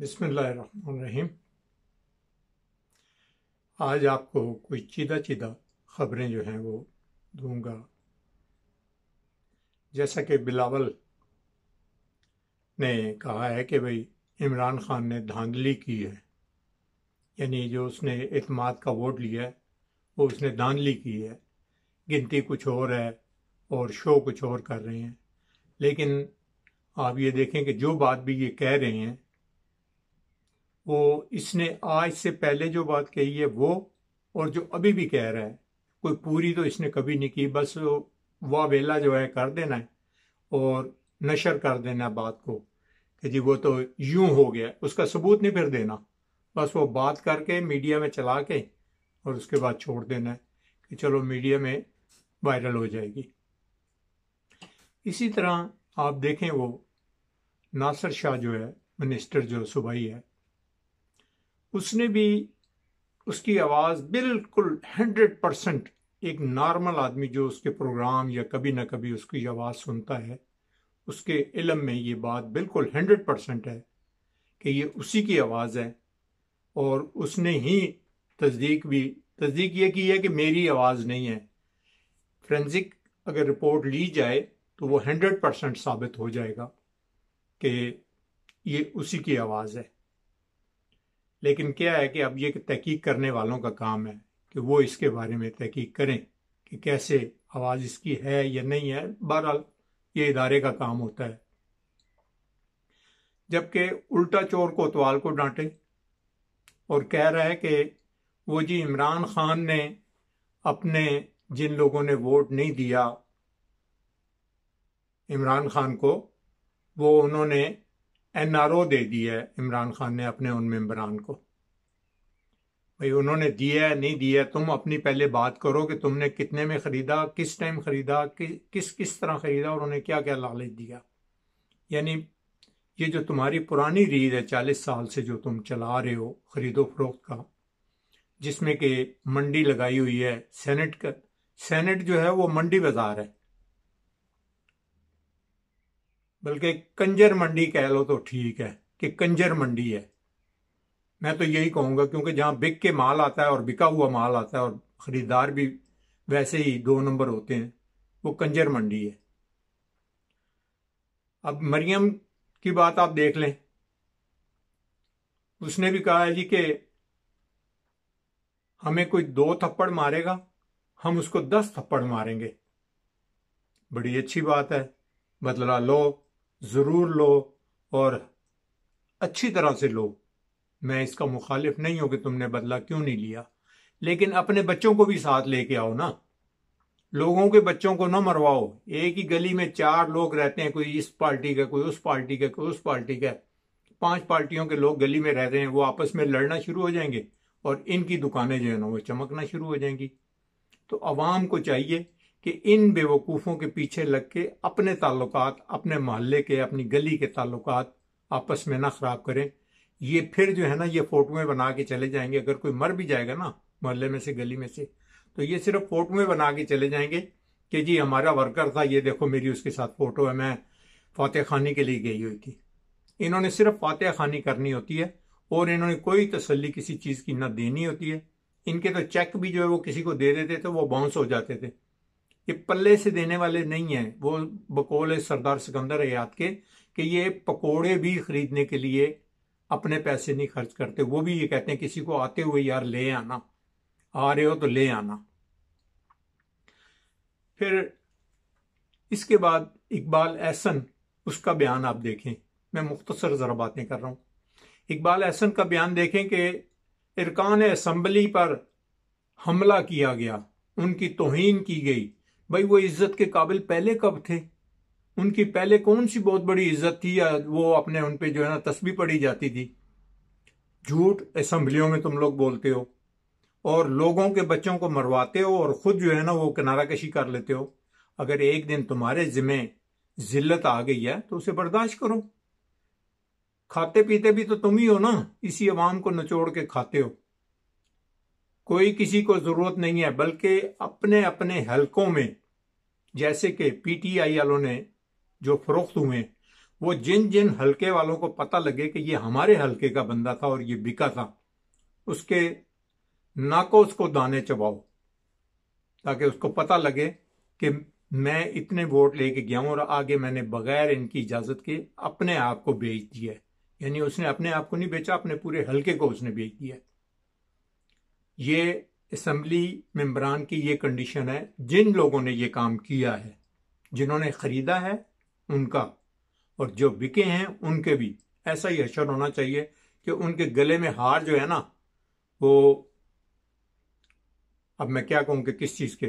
बिसमीम आज आपको कोई चीदा चीदा ख़बरें जो हैं वो दूंगा जैसा कि बिलावल ने कहा है कि भाई इमरान ख़ान ने धांधली की है यानी जो उसने अतमाद का वोट लिया है वो उसने धांधली की है गिनती कुछ और है और शो कुछ और कर रहे हैं लेकिन आप ये देखें कि जो बात भी ये कह रहे हैं वो इसने आज से पहले जो बात कही है वो और जो अभी भी कह रहा है कोई पूरी तो इसने कभी नहीं की बस वाह वेला जो है कर देना है और नशर कर देना बात को कि जी वो तो यूं हो गया उसका सबूत नहीं फिर देना बस वो बात करके मीडिया में चला के और उसके बाद छोड़ देना है कि चलो मीडिया में वायरल हो जाएगी इसी तरह आप देखें वो नासर शाह जो है मिनिस्टर जो सुबह है उसने भी उसकी आवाज़ बिल्कुल हंड्रेड परसेंट एक नॉर्मल आदमी जो उसके प्रोग्राम या कभी ना कभी उसकी आवाज़ सुनता है उसके इलम में ये बात बिल्कुल हंड्रेड परसेंट है कि ये उसी की आवाज़ है और उसने ही तस्दीक भी तस्दीक ये की है कि मेरी आवाज़ नहीं है फ्रेंसिक अगर रिपोर्ट ली जाए तो वो हंड्रेड परसेंट साबित हो जाएगा कि ये उसी की आवाज़ है लेकिन क्या है कि अब ये तहकीक करने वालों का काम है कि वो इसके बारे में तहकीक करें कि कैसे आवाज़ इसकी है या नहीं है बहरहाल ये इदारे का काम होता है जबकि उल्टा चोर कोतवाल को डांटे और कह रहा है कि वो जी इमरान खान ने अपने जिन लोगों ने वोट नहीं दिया इमरान खान को वो उन्होंने एन आर ओ दे दिया है इमरान खान ने अपने उन मम्बरान को भाई उन्होंने दिया है नहीं दिया है तुम अपनी पहले बात करो कि तुमने कितने में ख़रीदा किस टाइम ख़रीदा कि, किस किस तरह ख़रीदा और उन्हें क्या क्या लालच दिया यानी ये जो तुम्हारी पुरानी रीत है चालीस साल से जो तुम चला रहे हो ख़रीदो फरोख्त का जिसमें कि मंडी लगाई हुई है सेनेट का सेनेट जो है वो मंडी बाज़ार है बल्कि कंजर मंडी कह लो तो ठीक है कि कंजर मंडी है मैं तो यही कहूँगा क्योंकि जहाँ बिक के माल आता है और बिका हुआ माल आता है और ख़रीदार भी वैसे ही दो नंबर होते हैं वो कंजर मंडी है अब मरियम की बात आप देख लें उसने भी कहा है जी कि हमें कोई दो थप्पड़ मारेगा हम उसको दस थप्पड़ मारेंगे बड़ी अच्छी बात है बदला मतलब लो ज़रूर लो और अच्छी तरह से लो मैं इसका मुखालिफ नहीं हूं कि तुमने बदला क्यों नहीं लिया लेकिन अपने बच्चों को भी साथ लेके आओ ना लोगों के बच्चों को ना मरवाओ एक ही गली में चार लोग रहते हैं कोई इस पार्टी का कोई उस पार्टी का कोई उस पार्टी का पांच पार्टियों के लोग गली में रह रहे हैं वो आपस में लड़ना शुरू हो जाएंगे और इनकी दुकानें जो है ना वो चमकना शुरू हो जाएंगी तो आवाम को चाहिए कि इन बेवकूफ़ों के पीछे लग के अपने ताल्लुक अपने मोहल्ले के अपनी गली के ताल्लुक आपस में ना ख़राब करें ये फिर जो है ना ये फोटोएं बना के चले जाएंगे अगर कोई मर भी जाएगा ना मोहल्ले में से गली में से तो ये सिर्फ फोटोएं बना के चले जाएंगे कि जी हमारा वर्कर था ये देखो मेरी उसके साथ फ़ोटो है मैं फातह खानी के लिए गई हुई थी इन्होंने सिर्फ फातह खानी करनी होती है और इन्होंने कोई तसली किसी चीज़ की ना देनी होती है इनके तो चेक भी जो है वो किसी को दे देते थे वो बाउंस हो जाते थे ये पल्ले से देने वाले नहीं है वो बकोल है सरदार सिकंदर हयात के कि ये पकोड़े भी खरीदने के लिए अपने पैसे नहीं खर्च करते वो भी ये कहते हैं किसी को आते हुए यार ले आना आ रहे हो तो ले आना फिर इसके बाद इकबाल एहसन उसका बयान आप देखें मैं मुख्तसर ज़रा बातें कर रहा हूं इकबाल एहसन का बयान देखें कि इरकान असम्बली पर हमला किया गया उनकी तोहन की गई भाई वो इज्जत के काबिल पहले कब थे उनकी पहले कौन सी बहुत बड़ी इज्जत थी या वो अपने उन पे जो है ना तस्बी पड़ी जाती थी झूठ असम्बलियों में तुम लोग बोलते हो और लोगों के बच्चों को मरवाते हो और खुद जो है ना वो किनारा कशी कर लेते हो अगर एक दिन तुम्हारे जिम्मे जिल्लत आ गई है तो उसे बर्दाश्त करो खाते पीते भी तो तुम ही हो ना इसी आवाम को नचोड़ के खाते हो कोई किसी को जरूरत नहीं है बल्कि अपने अपने हलकों में जैसे कि पीटीआई वालों ने जो फरोख्त हुए वो जिन जिन हलके वालों को पता लगे कि ये हमारे हलके का बंदा था और ये बिका था उसके नाको उसको दाने चबाओ ताकि उसको पता लगे कि मैं इतने वोट लेके गया हूं और आगे मैंने बगैर इनकी इजाजत के अपने आप को बेच दिया है यानी उसने अपने आप को नहीं बेचा अपने पूरे हलके को उसने बेच दिया है ये असम्बली मम्बरान की ये कंडीशन है जिन लोगों ने ये काम किया है जिन्होंने ख़रीदा है उनका और जो बिके हैं उनके भी ऐसा ही अशर होना चाहिए कि उनके गले में हार जो है ना वो अब मैं क्या कहूँ कि किस चीज़ के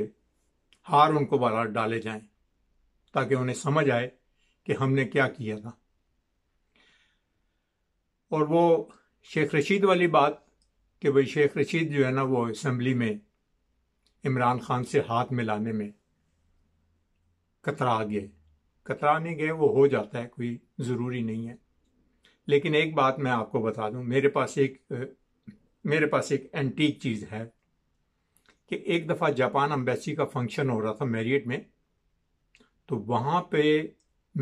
हार उनको वाला डाले जाएं ताकि उन्हें समझ आए कि हमने क्या किया था और वो शेख रशीद वाली बात कि भाई शेख रशीद जो है ना वो इसम्बली में इमरान खान से हाथ मिलाने में कतरा गए कतराने गए वो हो जाता है कोई ज़रूरी नहीं है लेकिन एक बात मैं आपको बता दूं मेरे पास एक मेरे पास एक एंटीक चीज़ है कि एक दफ़ा जापान अम्बेसी का फंक्शन हो रहा था मैरियट में तो वहाँ पे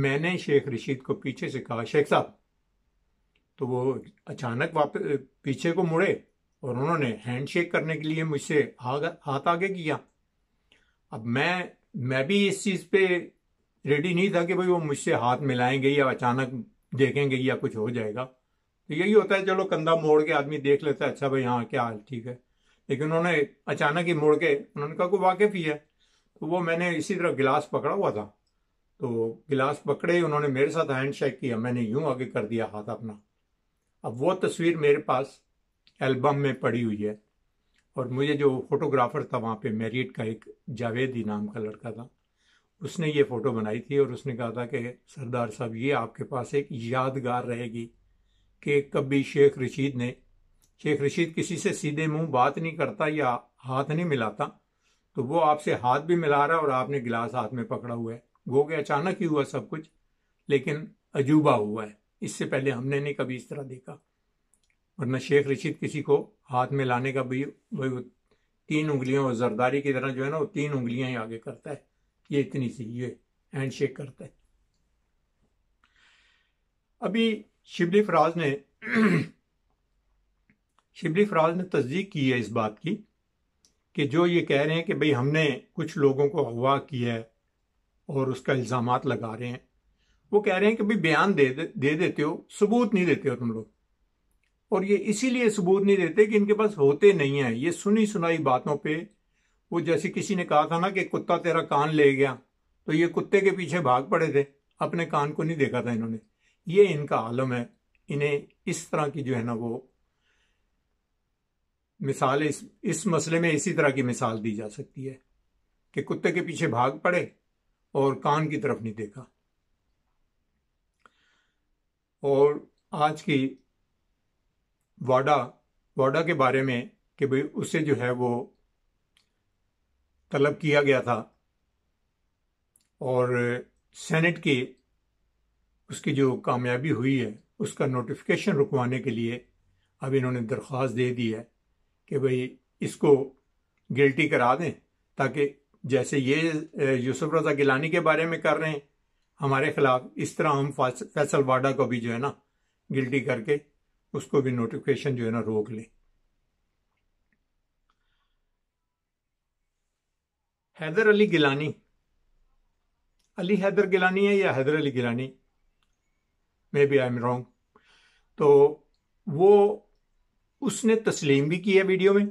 मैंने शेख रशीद को पीछे से कहा शेख साहब तो वो अचानक वापस पीछे को मुड़े और उन्होंने हैंडशेक करने के लिए मुझसे हाथ आगे किया अब मैं मैं भी इस चीज़ पे रेडी नहीं था कि भाई वो मुझसे हाथ मिलाएंगे या अचानक देखेंगे या कुछ हो जाएगा तो यही होता है चलो कंधा मोड़ के आदमी देख लेता है अच्छा भाई हाँ क्या हाल ठीक है लेकिन उन्होंने अचानक ही मोड़ के उन्होंने कहा को वाकिफ ही है तो वो मैंने इसी तरह गिलास पकड़ा हुआ था तो गिलास पकड़े उन्होंने मेरे साथ हैंड शेक किया मैंने यूं आगे कर दिया हाथ अपना अब वो तस्वीर मेरे पास एल्बम में पड़ी हुई है और मुझे जो फोटोग्राफर था वहाँ पे मैरिट का एक जावेदी नाम का लड़का था उसने ये फ़ोटो बनाई थी और उसने कहा था कि सरदार साहब ये आपके पास एक यादगार रहेगी कि कभी शेख रशीद ने शेख रशीद किसी से सीधे मुंह बात नहीं करता या हाथ नहीं मिलाता तो वो आपसे हाथ भी मिला रहा और आपने गिलास हाथ में पकड़ा हुआ है गो के अचानक ही हुआ सब कुछ लेकिन अजूबा हुआ है इससे पहले हमने नहीं कभी इस तरह देखा वरना शेख रशीद किसी को हाथ में लाने का भी वही तीन उंगलियों और जरदारी की तरह जो है ना वो तीन उंगलियां ही आगे करता है ये इतनी सी ये हैंड शेक करता है अभी शिबली फराज ने शिबली फराज ने तस्दीक की है इस बात की कि जो ये कह रहे हैं कि भाई हमने कुछ लोगों को अगवा किया है और उसका इल्ज़ाम लगा रहे हैं वो कह रहे हैं कि भाई बयान दे दे देते हो सबूत नहीं देते हो तुम लोग और ये इसीलिए सबूत नहीं देते कि इनके पास होते नहीं है ये सुनी सुनाई बातों पे वो जैसे किसी ने कहा था ना कि कुत्ता तेरा कान ले गया तो ये कुत्ते के पीछे भाग पड़े थे अपने कान को नहीं देखा था इन्होंने ये इनका आलम है इन्हें इस तरह की जो है ना वो मिसाल इस इस मसले में इसी तरह की मिसाल दी जा सकती है कि कुत्ते के पीछे भाग पड़े और कान की तरफ नहीं देखा और आज की वाडा वाडा के बारे में कि भाई उससे जो है वो तलब किया गया था और सेनेट की उसकी जो कामयाबी हुई है उसका नोटिफिकेशन रुकवाने के लिए अब इन्होंने दरख्वास्त दे दी है कि भाई इसको गिल्टी करा दें ताकि जैसे ये यूसुफ रजा गिलानी के बारे में कर रहे हैं हमारे खिलाफ इस तरह हम फैसल वाडा को भी जो है ना गिल्टी करके उसको भी नोटिफिकेशन जो है ना रोक लें हैदर अली गिलानी अली हैदर गिलानी है या Haider Ali Gilani maybe I am wrong तो वो उसने तस्लीम भी किया वीडियो में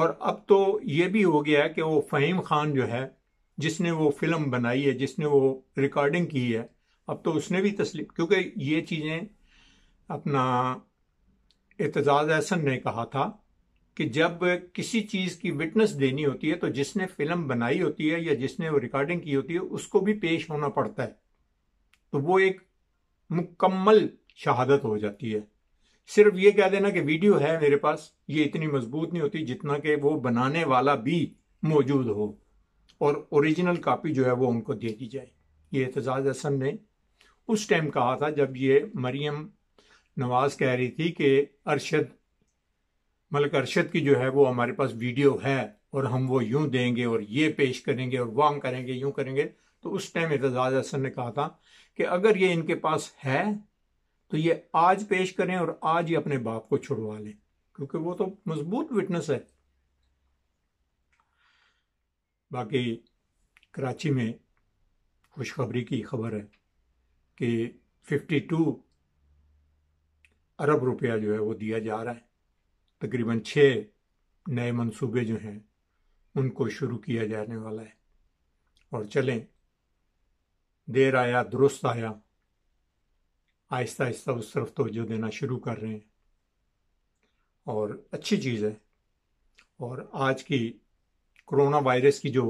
और अब तो ये भी हो गया है कि वो फ़हीम ख़ान जो है जिसने वो फिल्म बनाई है जिसने वो रिकॉर्डिंग की है अब तो उसने भी तस्लीम क्योंकि ये चीज़ें अपना एतजाज़ अहसन ने कहा था कि जब किसी चीज़ की विटनेस देनी होती है तो जिसने फिल्म बनाई होती है या जिसने वो रिकॉर्डिंग की होती है उसको भी पेश होना पड़ता है तो वो एक मुकम्मल शहादत हो जाती है सिर्फ ये कह देना कि वीडियो है मेरे पास ये इतनी मजबूत नहीं होती जितना कि वो बनाने वाला भी मौजूद हो और ओरिजिनल कापी जो है वो उनको दे दी जाए ये एतजाज़ अहसन ने उस टाइम कहा था जब ये मरियम नवाज कह रही थी कि अरशद मलिक अरशद की जो है वो हमारे पास वीडियो है और हम वो यूं देंगे और ये पेश करेंगे और वांग करेंगे यूं करेंगे तो उस टाइम एतजाज हसन ने कहा था कि अगर ये इनके पास है तो ये आज पेश करें और आज ही अपने बाप को छुड़वा लें क्योंकि वो तो मजबूत विटनेस है बाकी कराची में खुशखबरी की खबर है कि 52 अरब रुपया जो है वो दिया जा रहा है तकरीबन छः नए मंसूबे जो हैं उनको शुरू किया जाने वाला है और चलें देर आया दुरुस्त आया आहिस्ता आहिस्ता उस तरफ तोजो देना शुरू कर रहे हैं और अच्छी चीज़ है और आज की कोरोना वायरस की जो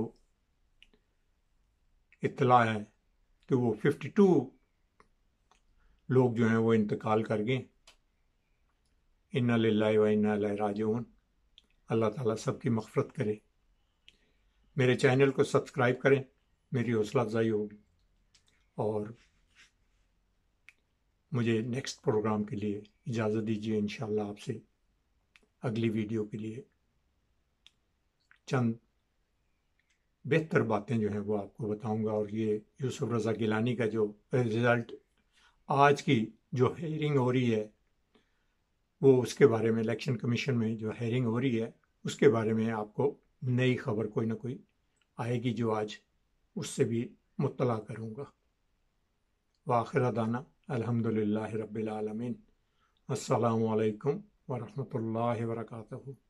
इतला है कि वो 52 लोग जो हैं वो इंतकाल कर गए इन्ना लाही व इन्ना राजून अल्लाह ताला सबकी मफ़रत करे मेरे चैनल को सब्सक्राइब करें मेरी हौसला अफजाई होगी और मुझे नेक्स्ट प्रोग्राम के लिए इजाज़त दीजिए इन आपसे अगली वीडियो के लिए चंद बेहतर बातें जो हैं वो आपको बताऊंगा और ये यूसुफ रज़ा गिलानी का जो रिज़ल्ट आज की जो हेयरिंग हो रही है वो उसके बारे में इलेक्शन कमीशन में जो हेयरिंग हो रही है उसके बारे में आपको नई खबर कोई ना कोई आएगी जो आज उससे भी मुतला करूँगा वाखिर दाना अलहमदिल्ला रबालमीन असलकम वरहमल वर्का